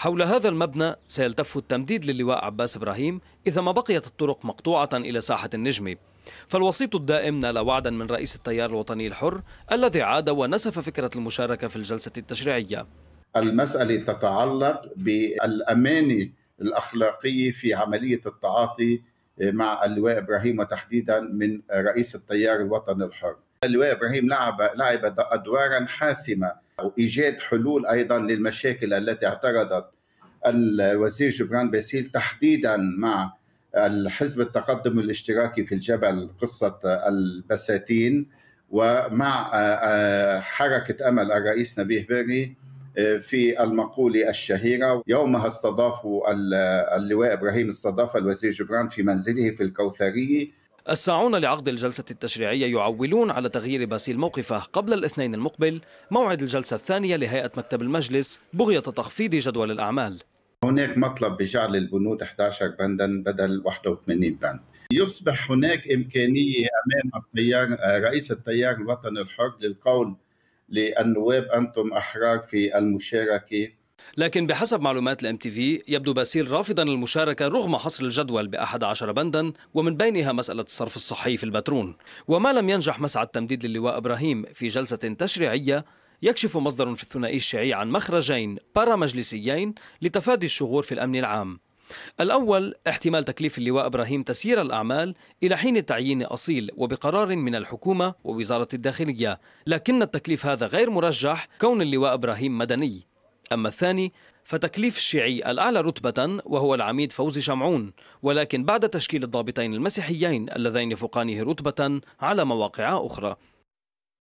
حول هذا المبنى سيلتف التمديد للواء عباس إبراهيم إذا ما بقيت الطرق مقطوعة إلى ساحة النجمة فالوسيط الدائم نال وعدا من رئيس التيار الوطني الحر الذي عاد ونسف فكرة المشاركة في الجلسة التشريعية المسألة تتعلق بالأمانة الأخلاقية في عملية التعاطي مع اللواء إبراهيم وتحديدا من رئيس التيار الوطني الحر اللواء ابراهيم لعب لعب ادوارا حاسمه وايجاد حلول ايضا للمشاكل التي اعترضت الوزير جبران باسيل تحديدا مع الحزب التقدم الاشتراكي في الجبل قصه البساتين ومع آه، آه، حركه امل الرئيس نبيه بري آه، في المقولة الشهيرة يومها استضافوا اللواء إبراهيم استضاف الوزير جبران في منزله في الكوثرية الساعون لعقد الجلسة التشريعية يعولون على تغيير باسيل موقفه قبل الاثنين المقبل موعد الجلسة الثانية لهيئة مكتب المجلس بغية تخفيض جدول الأعمال هناك مطلب بجعل البنود 11 بندا بدل 81 بند يصبح هناك إمكانية أمام التيار رئيس التيار الوطني الحر للقول للنواب أنتم أحرار في المشاركة لكن بحسب معلومات الام تي في يبدو باسيل رافضا المشاركه رغم حصر الجدول ب 11 بندا ومن بينها مساله الصرف الصحي في البترون وما لم ينجح مسعى التمديد للواء ابراهيم في جلسه تشريعيه يكشف مصدر في الثنائي الشيعي عن مخرجين مجلسيين لتفادي الشغور في الامن العام الأول احتمال تكليف اللواء إبراهيم تسيير الأعمال إلى حين تعيين أصيل وبقرار من الحكومة ووزارة الداخلية لكن التكليف هذا غير مرجح كون اللواء إبراهيم مدني أما الثاني فتكليف الشيعي الأعلى رتبة وهو العميد فوزي شمعون ولكن بعد تشكيل الضابطين المسيحيين اللذين يفوقانه رتبة على مواقع أخرى